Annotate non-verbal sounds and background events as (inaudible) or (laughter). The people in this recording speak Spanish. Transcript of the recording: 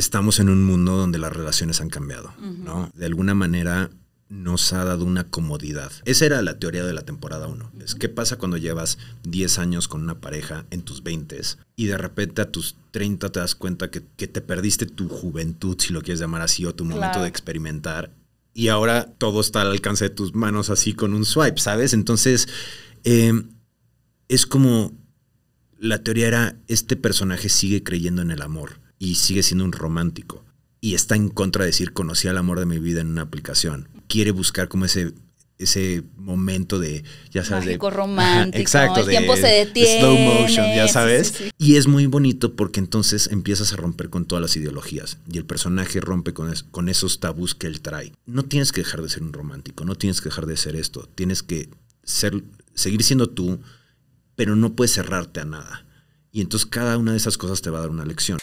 estamos en un mundo donde las relaciones han cambiado, ¿no? De alguna manera nos ha dado una comodidad. Esa era la teoría de la temporada 1. qué pasa cuando llevas 10 años con una pareja en tus 20 y de repente a tus 30 te das cuenta que, te perdiste tu juventud, si lo quieres llamar así, o tu momento de experimentar. Y ahora todo está al alcance de tus manos así con un swipe, ¿sabes? Entonces, em, es como la teoría era, este personaje sigue creyendo en el amor y sigue siendo un romántico. Y está en contra de decir conocí al amor de mi vida en una aplicación. Quiere buscar como ese ese momento de, ya sabes, Mágico, romántico, (laughs) exacto, el tiempo se detiene, slow motion, ya sabes. Y es muy bonito porque entonces empiezas a romper con todas las ideologías y el personaje rompe con, con esos tabús que él trae. No tienes que dejar de ser un romántico, no tienes que dejar de ser esto, tienes que ser, seguir siendo tú, pero no puedes cerrarte a nada. Y entonces cada una de esas cosas te va a dar una lección.